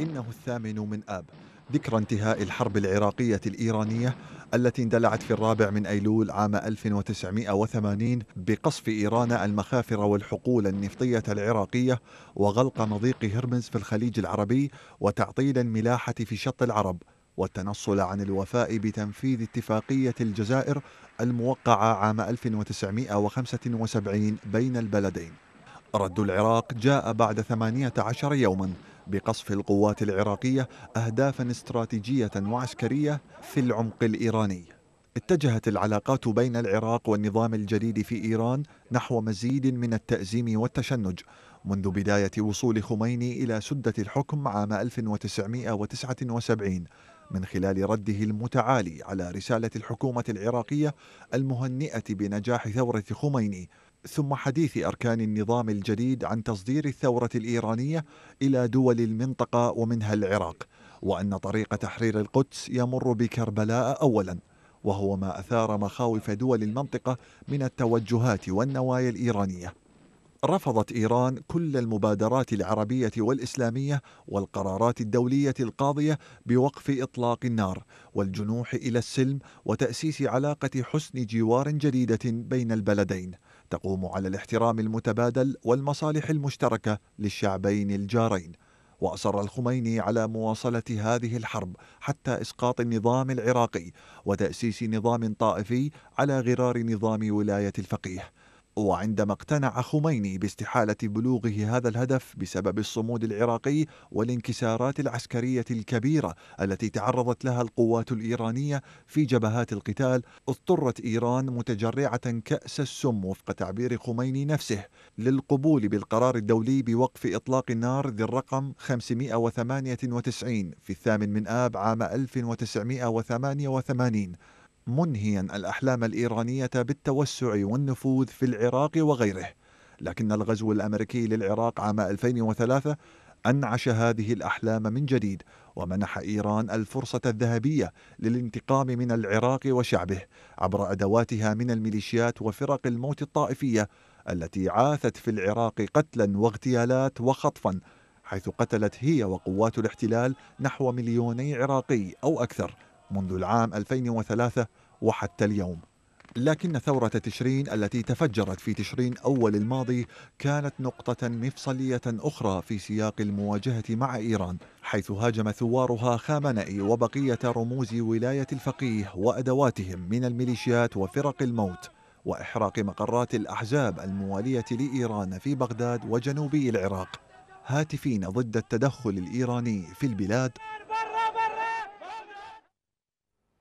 إنه الثامن من آب ذكرى انتهاء الحرب العراقية الإيرانية التي اندلعت في الرابع من أيلول عام 1980 بقصف إيران المخافر والحقول النفطية العراقية وغلق مضيق هرمز في الخليج العربي وتعطيل الملاحة في شط العرب والتنصل عن الوفاء بتنفيذ اتفاقية الجزائر الموقعة عام 1975 بين البلدين رد العراق جاء بعد 18 يوماً بقصف القوات العراقية أهدافا استراتيجية وعسكرية في العمق الإيراني اتجهت العلاقات بين العراق والنظام الجديد في إيران نحو مزيد من التأزيم والتشنج منذ بداية وصول خميني إلى سدة الحكم عام 1979 من خلال رده المتعالي على رسالة الحكومة العراقية المهنئة بنجاح ثورة خميني ثم حديث أركان النظام الجديد عن تصدير الثورة الإيرانية إلى دول المنطقة ومنها العراق وأن طريق تحرير القدس يمر بكربلاء أولاً وهو ما أثار مخاوف دول المنطقة من التوجهات والنوايا الإيرانية رفضت إيران كل المبادرات العربية والإسلامية والقرارات الدولية القاضية بوقف إطلاق النار والجنوح إلى السلم وتأسيس علاقة حسن جوار جديدة بين البلدين تقوم على الاحترام المتبادل والمصالح المشتركه للشعبين الجارين واصر الخميني على مواصله هذه الحرب حتى اسقاط النظام العراقي وتاسيس نظام طائفي على غرار نظام ولايه الفقيه وعندما اقتنع خميني باستحالة بلوغه هذا الهدف بسبب الصمود العراقي والانكسارات العسكرية الكبيرة التي تعرضت لها القوات الإيرانية في جبهات القتال اضطرت إيران متجرعة كأس السم وفق تعبير خميني نفسه للقبول بالقرار الدولي بوقف إطلاق النار ذي الرقم 598 في الثامن من آب عام 1988 منهيا الأحلام الإيرانية بالتوسع والنفوذ في العراق وغيره لكن الغزو الأمريكي للعراق عام 2003 أنعش هذه الأحلام من جديد ومنح إيران الفرصة الذهبية للانتقام من العراق وشعبه عبر أدواتها من الميليشيات وفرق الموت الطائفية التي عاثت في العراق قتلا واغتيالات وخطفا حيث قتلت هي وقوات الاحتلال نحو مليوني عراقي أو أكثر منذ العام 2003 وحتى اليوم لكن ثورة تشرين التي تفجرت في تشرين أول الماضي كانت نقطة مفصلية أخرى في سياق المواجهة مع إيران حيث هاجم ثوارها خامنئي وبقية رموز ولاية الفقيه وأدواتهم من الميليشيات وفرق الموت وإحراق مقرات الأحزاب الموالية لإيران في بغداد وجنوب العراق هاتفين ضد التدخل الإيراني في البلاد